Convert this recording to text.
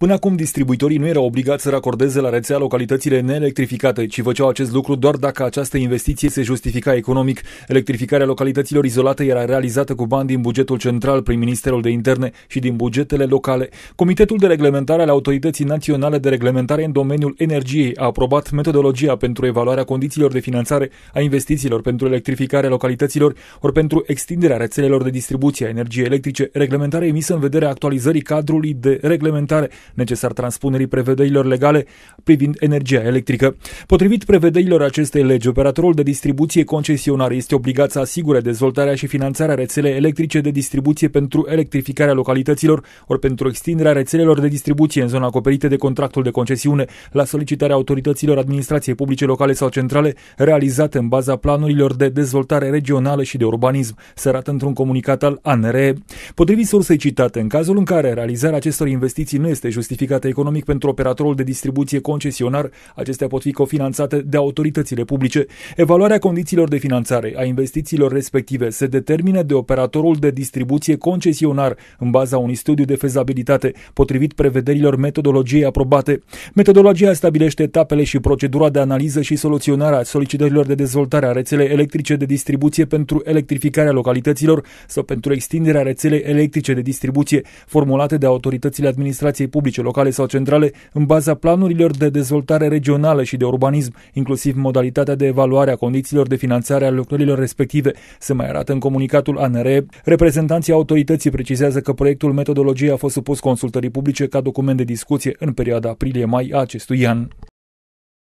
Până acum, distribuitorii nu erau obligați să racordeze la rețea localitățile neelectrificate, ci făceau acest lucru doar dacă această investiție se justifica economic. Electrificarea localităților izolate era realizată cu bani din bugetul central prin Ministerul de Interne și din bugetele locale. Comitetul de reglementare al Autorității Naționale de Reglementare în domeniul energiei a aprobat metodologia pentru evaluarea condițiilor de finanțare a investițiilor pentru electrificarea localităților ori pentru extinderea rețelelor de distribuție a energiei electrice, reglementare emisă în vederea actualizării cadrului de reglementare necesar transpunerii prevederilor legale privind energia electrică. Potrivit prevederilor acestei legi, operatorul de distribuție concesionar este obligat să asigure dezvoltarea și finanțarea rețelei electrice de distribuție pentru electrificarea localităților ori pentru extinderea rețelelor de distribuție în zona acoperită de contractul de concesiune la solicitarea autorităților administrației publice locale sau centrale realizate în baza planurilor de dezvoltare regională și de urbanism, se arată într-un comunicat al ANRE. Potrivit sursei citate, în cazul în care realizarea acestor investiții nu este justificate economic pentru operatorul de distribuție concesionar, acestea pot fi cofinanțate de autoritățile publice. Evaluarea condițiilor de finanțare a investițiilor respective se determină de operatorul de distribuție concesionar în baza unui studiu de fezabilitate potrivit prevederilor metodologiei aprobate. Metodologia stabilește etapele și procedura de analiză și soluționare a solicitărilor de dezvoltare a rețelei electrice de distribuție pentru electrificarea localităților sau pentru extinderea rețelei electrice de distribuție formulate de autoritățile administrației publice publice locale sau centrale în baza planurilor de dezvoltare regională și de urbanism, inclusiv modalitatea de evaluare a condițiilor de finanțare a lucrărilor respective. Se mai arată în comunicatul ANRE. Reprezentanții autorității precizează că proiectul metodologiei a fost supus consultării publice ca document de discuție în perioada aprilie-mai a acestui an.